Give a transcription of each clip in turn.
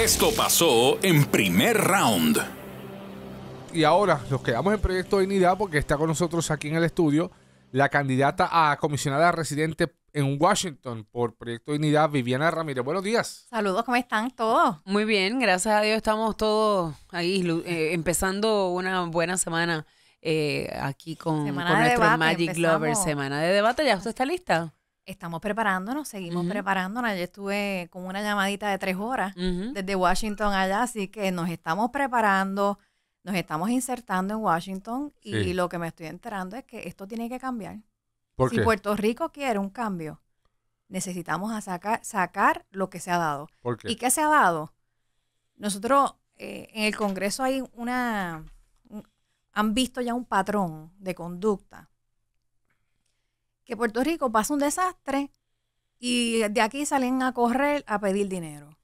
Esto pasó en primer round. Y ahora nos quedamos en Proyecto Unidad porque está con nosotros aquí en el estudio la candidata a comisionada residente en Washington por Proyecto Unidad Viviana Ramírez. Buenos días. Saludos, ¿cómo están todos? Muy bien, gracias a Dios estamos todos ahí eh, empezando una buena semana eh, aquí con, nuestro Magic Lover. Semana de debate, ¿ya usted está lista? Estamos preparándonos, seguimos preparándonos. Yo estuve con una llamadita de tres horas desde Washington allá, así que nos estamos preparando, nos estamos insertando en Washington y lo que me estoy enterando es que esto tiene que cambiar. ¿Por si Puerto Rico quiere un cambio, necesitamos a sacar lo que se ha dado. ¿Y qué se ha dado? Nosotros eh, en el Congreso hay una... han visto ya un patrón de conducta que Puerto Rico pasa un desastre y de aquí salen a correr a pedir dinero.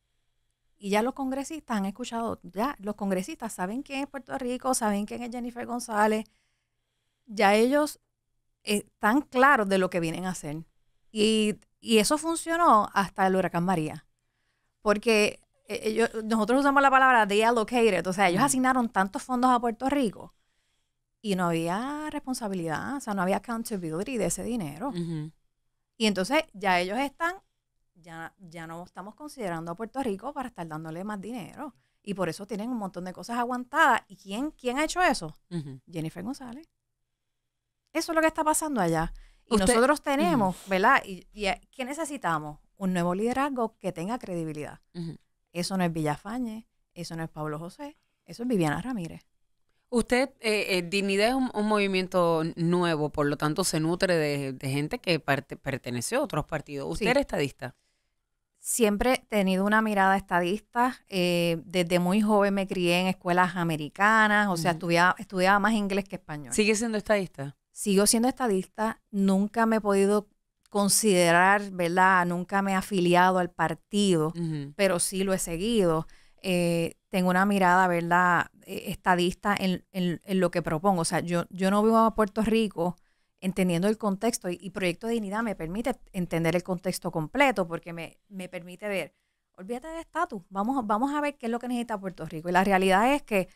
Y ya los congresistas han escuchado, ya los congresistas saben quién es Puerto Rico, saben quién es Jennifer González. Ya ellos están claros de lo que vienen a hacer. Y, eso funcionó hasta el huracán María. Porque eh, ellos, nosotros usamos la palabra de allocated, o sea, ellos mm. asignaron tantos fondos a Puerto Rico y no había responsabilidad, o sea, no había accountability de ese dinero. Y entonces ya ellos están, ya, ya no estamos considerando a Puerto Rico para estar dándole más dinero. Y por eso tienen un montón de cosas aguantadas. ¿Y quién, quién ha hecho eso? Jennifer González. Eso es lo que está pasando allá. Y nosotros tenemos, ¿verdad? Y, y, eh, ¿Qué necesitamos? Un nuevo liderazgo que tenga credibilidad. Eso no es Villafañe, eso no es Pablo José, eso es Viviana Ramírez. Usted, eh, eh, Dignidad es un, movimiento nuevo, por lo tanto se nutre de, gente que pertenece a otros partidos. ¿Usted era estadista? Siempre he tenido una mirada estadista. Eh, desde muy joven me crié en escuelas americanas, o sea, estudiaba, estudiaba más inglés que español. ¿Sigue siendo estadista? Sigo siendo estadista. Nunca me he podido considerar, ¿verdad? Nunca me he afiliado al partido, pero sí lo he seguido. Eh, tengo una mirada, ¿verdad?, eh, estadista en, en, en, lo que propongo. O sea, yo, yo no vivo a Puerto Rico entendiendo el contexto y, Proyecto de Dignidad me permite entender el contexto completo porque me, me permite ver, olvídate de estatus, vamos, vamos a ver qué es lo que necesita Puerto Rico. Y la realidad es que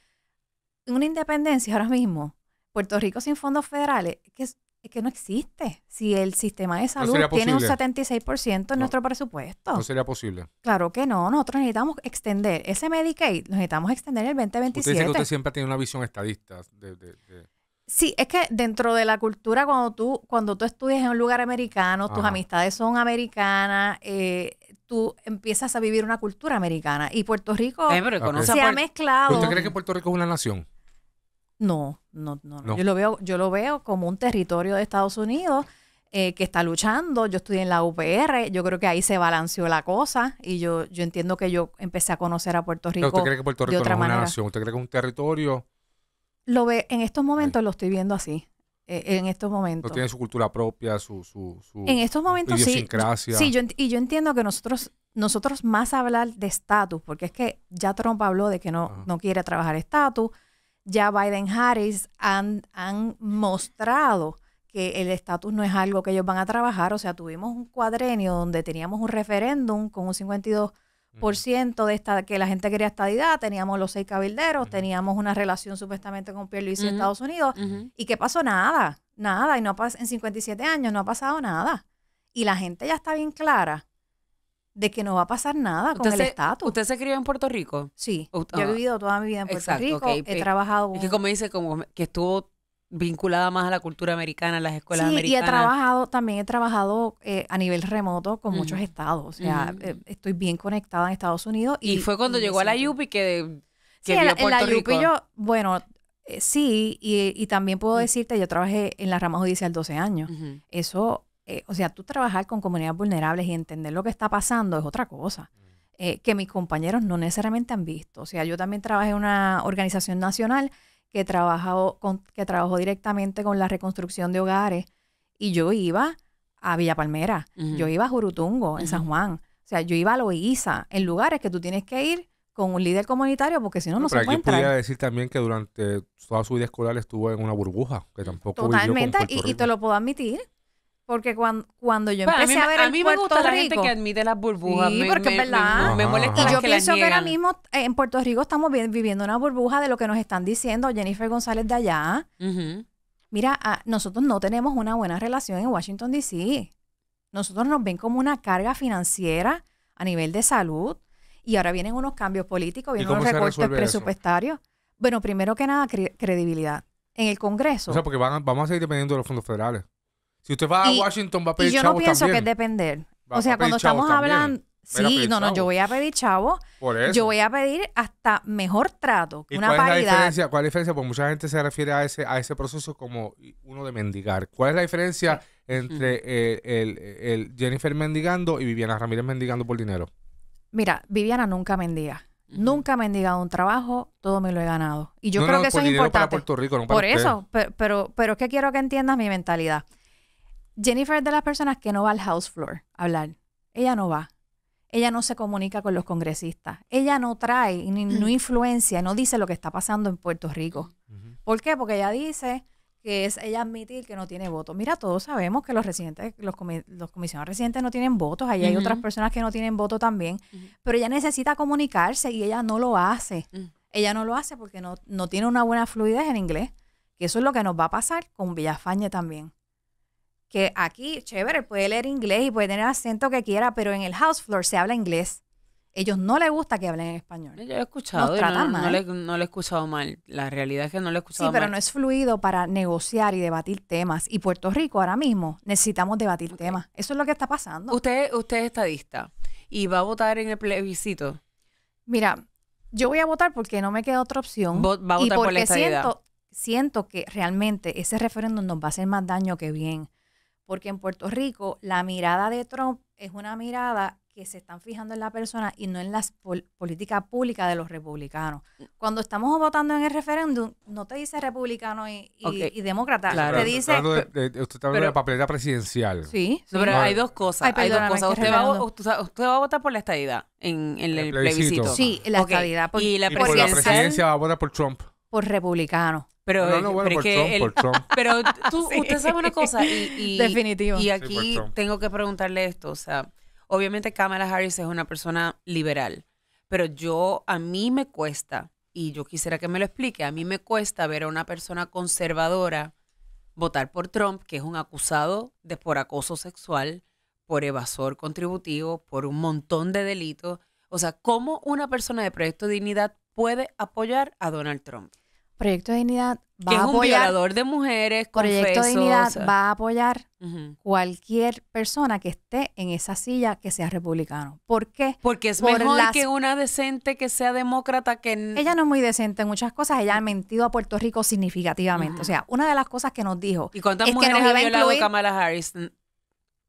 una independencia ahora mismo, Puerto Rico sin fondos federales, que es, es que no existe. Si el sistema de salud tiene un 76% en nuestro presupuesto. No sería posible. Claro que no. Nosotros necesitamos extender ese Medicaid, necesitamos extender el 2027. Usted que usted siempre tiene una visión estadista. Sí, es que dentro de la cultura, cuando tú, cuando tú estudias en un lugar americano, tus amistades son americanas, eh, tú empiezas a vivir una cultura americana. Y Puerto Rico eh, se ha mezclado. ¿Usted cree que Puerto Rico es una nación? No, no, no, Yo, lo veo, yo lo veo como un territorio de Estados Unidos eh, que está luchando. Yo estudié en la UPR, yo creo que ahí se balanceó la cosa y yo, yo entiendo que yo empecé a conocer a Puerto Rico. Pero ¿Usted cree que Puerto Rico es una nación? ¿Usted cree que es un territorio? Lo ve, en estos momentos lo estoy viendo así. Eh, en estos momentos. No tiene su cultura propia, su, su, En estos momentos sí. Sí, y yo entiendo que nosotros, nosotros más hablar de estatus, porque es que ya Trump habló de que no, no quiere trabajar estatus, ya Biden Harris han, mostrado que el estatus no es algo que ellos van a trabajar. O sea, tuvimos un cuadrenio donde teníamos un referéndum con un 52% de esta, que la gente quería estadidad, teníamos los seis cabilderos, teníamos una relación supuestamente con Pierre Luis y Estados Unidos. ¿Y qué pasó? Nada, nada. Y no en 57 años no ha pasado nada. Y la gente ya está bien clara de que no va a pasar nada con el estatus. ¿Usted se crió en Puerto Rico? Sí. Oh, yo he ah. vivido toda mi vida en Puerto Rico. He trabajado. Es que como dice, como que estuvo vinculada más a la cultura americana, a las escuelas americanas. Y he trabajado, también he trabajado eh, a nivel remoto con muchos estados. O sea, eh, estoy bien conectada en Estados Unidos. Y, fue cuando llegó a la UPI que, sí, en, la yo, bueno, eh, sí, y, también puedo decirte, yo trabajé en la rama judicial 12 años. Eso eh, o sea, tú trabajar con comunidades vulnerables y entender lo que está pasando es otra cosa. Mm. Eh, que mis compañeros no necesariamente han visto. O sea, yo también trabajé en una organización nacional que, trabajó que trabajó directamente con la reconstrucción de hogares y yo iba a Villa Palmera, yo iba a Jurutungo, en San Juan. O sea, yo iba a Loiza, en lugares que tú tienes que ir con un líder comunitario porque si no, no se puede Yo podría decir también que durante toda su vida escolar estuvo en una burbuja, que tampoco Totalmente, y, y te lo puedo admitir. Porque cuando, yo empecé a, ver a mí me gusta la gente que admite las burbujas. Sí, porque es verdad. Me, molesta y yo pienso que ahora mismo eh, en Puerto Rico estamos viviendo una burbuja de lo que nos están diciendo Jennifer González de allá. Mira, ah, nosotros no tenemos una buena relación en Washington, D.C. Nosotros nos ven como una carga financiera a nivel de salud. Y ahora vienen unos cambios políticos, vienen unos recortes presupuestarios. Bueno, primero que nada, credibilidad. En el Congreso. O sea, porque van, vamos a seguir dependiendo de los fondos federales. Si usted va a Washington, va a pedir y yo no pienso que es depender. o sea, cuando estamos hablando... Sí, no, no, yo voy a pedir chavo. Yo voy a pedir hasta mejor trato, ¿Y una cuál Es la diferencia? ¿Cuál es la diferencia? Porque mucha gente se refiere a ese, a ese proceso como uno de mendigar. ¿Cuál es la diferencia entre eh, el, Jennifer mendigando y Viviana Ramírez mendigando por dinero? Mira, Viviana nunca mendiga. Nunca ha mendigado un trabajo, todo me lo he ganado. Y yo creo que eso es importante. Para Puerto Rico, no para por eso, pero, pero es que quiero que entiendas mi mentalidad. Jennifer es de las personas que no va al house floor a hablar. Ella no va. Ella no se comunica con los congresistas. Ella no trae, ni, no mm. influencia, no dice lo que está pasando en Puerto Rico. ¿Por qué? Porque ella dice que es ella admitir que no tiene voto. Mira, todos sabemos que los residentes, los, comisionados residentes no tienen votos, ahí hay otras personas que no tienen voto también, pero ella necesita comunicarse y ella no lo hace. Mm. Ella no lo hace porque no, no tiene una buena fluidez en inglés, que eso es lo que nos va a pasar con Villafañe también que aquí, chévere, puede leer inglés y puede tener el acento que quiera, pero en el house floor se habla inglés. Ellos no les gusta que hablen en español. Yo he escuchado. no, le, no, he escuchado mal. La realidad es que no le he escuchado mal. Sí, pero no es fluido para negociar y debatir temas. Y Puerto Rico ahora mismo necesitamos debatir temas. Eso es lo que está pasando. Usted, usted es estadista y va a votar en el plebiscito. Mira, yo voy a votar porque no me queda otra opción. Va a votar por siento, siento que realmente ese referéndum nos va a hacer más daño que bien porque en Puerto Rico la mirada de Trump es una mirada que se están fijando en la persona y no en las política políticas públicas de los republicanos. Mm. Cuando estamos votando en el referéndum, no te dice republicano y, demócrata, te dice... usted está hablando de la papeleta presidencial. Sí. pero hay dos cosas. hay dos cosas. Usted va, a, a votar por la estadidad en, el, plebiscito. Sí, la estadidad. y la presidencial. la presidencia va a votar por Trump. Por republicano. Pero, Pero usted sabe una cosa. Y, Y aquí tengo que preguntarle esto. O sea, obviamente Kamala Harris es una persona liberal. Pero yo, a mí me cuesta, y yo quisiera que me lo explique, a mí me cuesta ver a una persona conservadora votar por Trump, que es un acusado de por acoso sexual, por evasor contributivo, por un montón de delitos. O sea, ¿cómo una persona de Proyecto de Dignidad puede apoyar a Donald Trump? Proyecto de Dignidad va es a apoyar. un de mujeres, Proyecto de Dignidad va a apoyar cualquier persona que esté en esa silla que sea republicano. ¿Por qué? Porque es mejor que una decente que sea demócrata que. Ella no es muy decente en muchas cosas. Ella ha mm. mentido a Puerto Rico significativamente. O sea, una de las cosas que nos dijo. ¿Y cuántas es mujeres que nos ha violado Kamala Harris?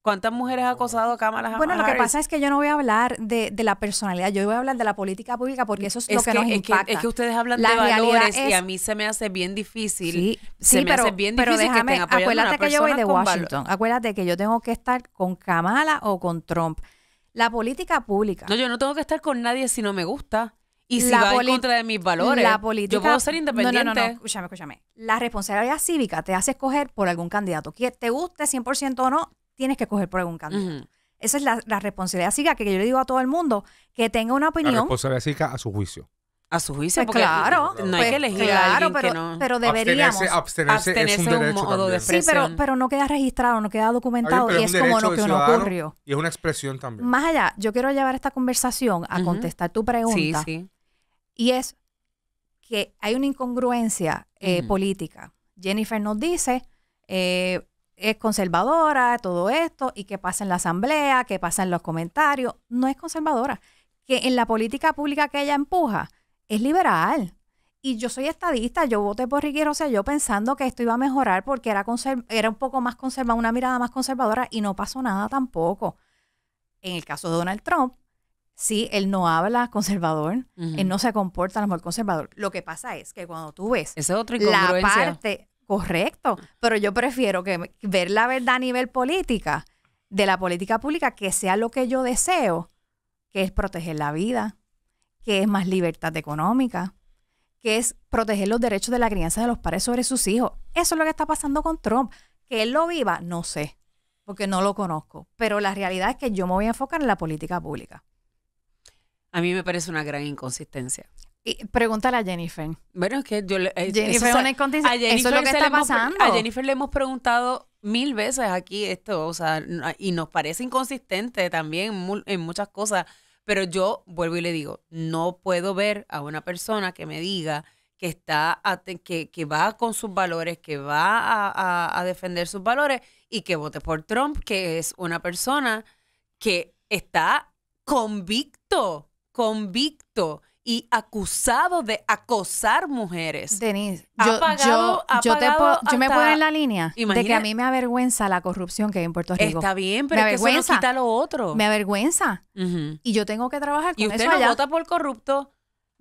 ¿Cuántas mujeres ha acosado Harris? Bueno, lo que pasa es que yo no voy a hablar de, de, la personalidad, yo voy a hablar de la política pública porque eso es, lo que, nos es impacta. es que ustedes hablan de valores y a mí se me hace bien difícil. Sí, me pero, hace bien pero difícil déjame, acuérdate que yo voy de Washington, acuérdate que yo tengo que estar con Kamala o con Trump. La política pública. No, yo no tengo que estar con nadie si no me gusta. Y si va en contra de mis valores, yo puedo ser independiente. No, no, escúchame, escúchame. La responsabilidad cívica te hace escoger por algún candidato. Que te guste 100% o no, tienes que coger por algún candidato. Esa es la, responsabilidad cívica que yo le digo a todo el mundo, que tenga una opinión. La responsabilidad cívica a su juicio. A su juicio, pues claro, no hay pues que elegir claro, pero, que no. pero deberíamos abstenerse, es un, derecho también. de Sí, pero, no queda registrado, no queda documentado y es, como lo que no ocurrió. Y es una expresión también. Más allá, yo quiero llevar esta conversación a contestar tu pregunta. Sí, sí. Y es que hay una incongruencia eh, política. Jennifer nos dice, eh, es conservadora, todo esto, y qué pasa en la asamblea, qué pasa en los comentarios, no es conservadora. Que en la política pública que ella empuja es liberal. Y yo soy estadista, yo voté por sea, yo pensando que esto iba a mejorar porque era, era un poco más conservadora, una mirada más conservadora y no pasó nada tampoco. En el caso de Donald Trump, sí, él no habla conservador, él no se comporta a lo mejor conservador. Lo que pasa es que cuando tú ves Esa otra la parte, Correcto, pero yo prefiero que ver la verdad a nivel política, de la política pública, que sea lo que yo deseo, que es proteger la vida, que es más libertad económica, que es proteger los derechos de la crianza de los padres sobre sus hijos. Eso es lo que está pasando con Trump. Que él lo viva, no sé, porque no lo conozco, pero la realidad es que yo me voy a enfocar en la política pública. A mí me parece una gran inconsistencia. Y pregúntale a Jennifer. Bueno, es que yo le. Jennifer, eso, Jennifer es lo que está pasando. a Jennifer le hemos preguntado mil veces aquí esto, o sea, y nos parece inconsistente también en, muchas cosas. Pero yo vuelvo y le digo: no puedo ver a una persona que me diga que está que, que, va con sus valores, que va a, defender sus valores y que vote por Trump, que es una persona que está convicto, convicto y acusado de acosar mujeres. Denise, yo, pagado, yo, te yo, me pongo en la línea de que a mí me avergüenza la corrupción que hay en Puerto Rico. Está bien, pero me avergüenza, quita lo otro. Me avergüenza. Y yo tengo que trabajar con ¿Y usted no vota por corrupto.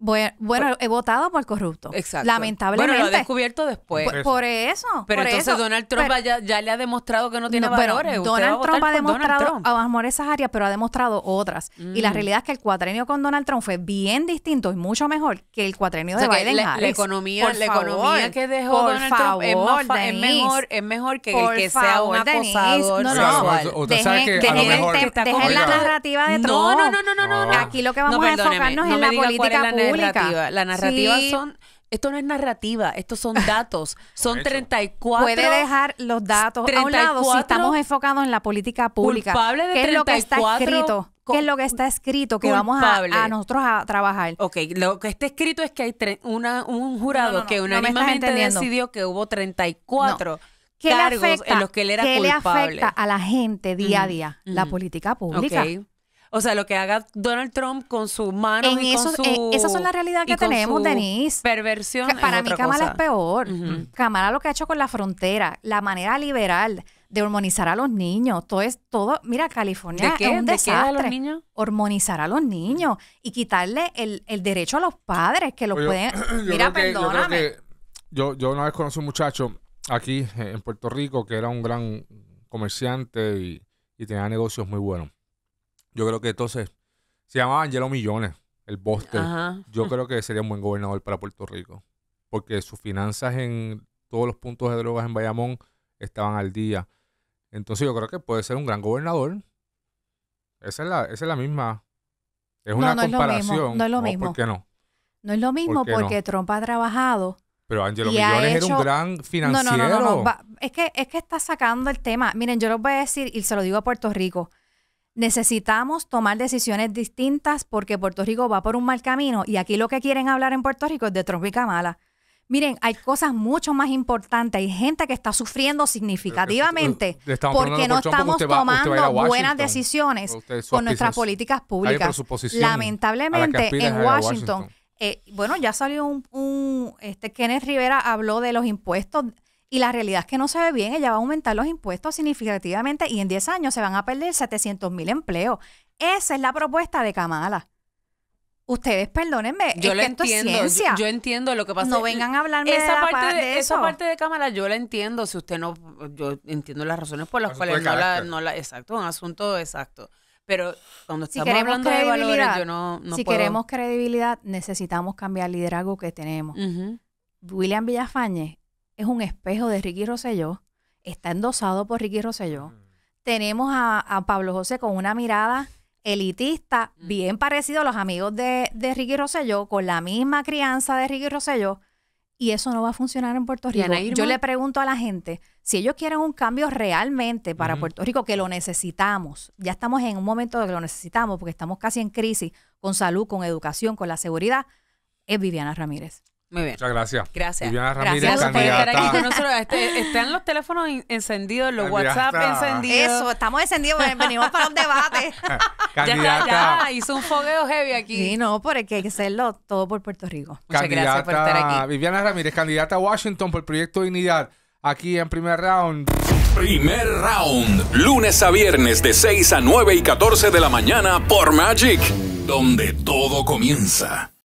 Bueno, he votado por corrupto. Exacto. Lamentablemente. Bueno, lo ha descubierto después. Por, eso. Pero entonces Donald Trump ya, ya, le ha demostrado que no tiene no, valores. Donald Trump ha demostrado a amor esas áreas, pero ha demostrado otras. Y la mm. realidad es que el cuatrenio con Donald Trump fue bien distinto y mucho mejor que el cuatrenio de Biden. La, la economía, por la economía que dejó Donald Trump es, mejor, es mejor que el que sea un acosador. No, no, Dejen la narrativa de Trump. No, no, no, no, no. Aquí lo que vamos a enfocarnos es la política la narrativa son... Esto no es narrativa, estos son datos. Son 34. Puede dejar los datos 34, a un lado si estamos enfocados en la política pública. de ¿Qué es lo que está escrito? ¿Qué es lo que está escrito que vamos a, a, nosotros a trabajar? Ok, lo que está escrito es que hay una, un jurado que una no, que decidió que hubo 34 cargos en los que él era ¿qué culpable. le afecta a la gente día a día? la política pública. O sea, lo que haga Donald Trump con su mano. y con su, eh, Esas la realidad que tenemos, Denise. Perversión. Que para mí, otra es peor. Uh lo que ha hecho con la frontera, la manera liberal de hormonizar a los niños. Todo es todo. Mira, California qué? es un desastre. Qué a los niños? Hormonizar a los niños y quitarle el, derecho a los padres que lo pueden. mira, perdóname. Yo, una vez conocí a un muchacho aquí en Puerto Rico que era un gran comerciante y tenía negocios muy buenos. Yo creo que entonces se llamaba Angelo Millones, el Boster, Yo creo que sería un buen gobernador para Puerto Rico, porque sus finanzas en todos los puntos de drogas en Bayamón estaban al día. Entonces yo creo que puede ser un gran gobernador. Esa es la, esa es la misma. Es una no comparación. Es lo mismo, no es lo mismo. ¿Por no? No es lo mismo porque Trump ha trabajado. Pero Angelo Millones era un gran financiero. No, no, es, que, es que está sacando el tema. Miren, yo les voy a decir, y se lo digo a Puerto Rico, necesitamos tomar decisiones distintas porque Puerto Rico va por un mal camino y aquí lo que quieren hablar en Puerto Rico es de trópica mala. Miren, hay cosas mucho más importantes. Hay gente que está sufriendo significativamente eh, eh, eh, porque no estamos tomando buenas decisiones con nuestras políticas públicas. Lamentablemente, en Washington, bueno, ya salió un, un, este Kenneth Rivera habló de los impuestos y la realidad es que no se ve bien, ella va a aumentar los impuestos significativamente y en 10 años se van a perder 700 mil empleos. Esa es la propuesta de Kamala. Ustedes, perdónenme, yo entiendo, Yo, entiendo lo que pasa. No vengan a hablarme de, parte de, Esa parte de Kamala yo la entiendo, si usted no, yo entiendo las razones por las cuales no la, exacto, un asunto exacto. Pero cuando estamos hablando de valores, yo no, no Si queremos credibilidad, necesitamos cambiar el liderazgo que tenemos. William Villafañez es un espejo de Ricky Rosselló, está endosado por Ricky Rosselló. Mm. Tenemos a, Pablo José con una mirada elitista, mm. bien parecido a los amigos de, de Ricky Rosselló, con la misma crianza de Ricky Rosselló, y eso no va a funcionar en Puerto Rico. Yo le pregunto a la gente, si ellos quieren un cambio realmente para mm. Puerto Rico, que lo necesitamos, ya estamos en un momento de que lo necesitamos, porque estamos casi en crisis con salud, con educación, con la seguridad, es Viviana Ramírez. Muy bien. Muchas gracias. Gracias. Viviana Ramírez, gracias por estar aquí con nosotros. Este, están los teléfonos encendidos, los WhatsApp encendidos. Eso, estamos encendidos, pues, venimos para un debate. candidata. Ya, ya, hizo un fogueo heavy aquí. Sí, no, porque hay que hacerlo todo por Puerto Rico. Muchas gracias por estar aquí. Viviana Ramírez, candidata a Washington por el Proyecto Dignidad, aquí en primer round. Primer round, lunes a viernes de 6 a 9 y 14 de la mañana por Magic, donde todo comienza.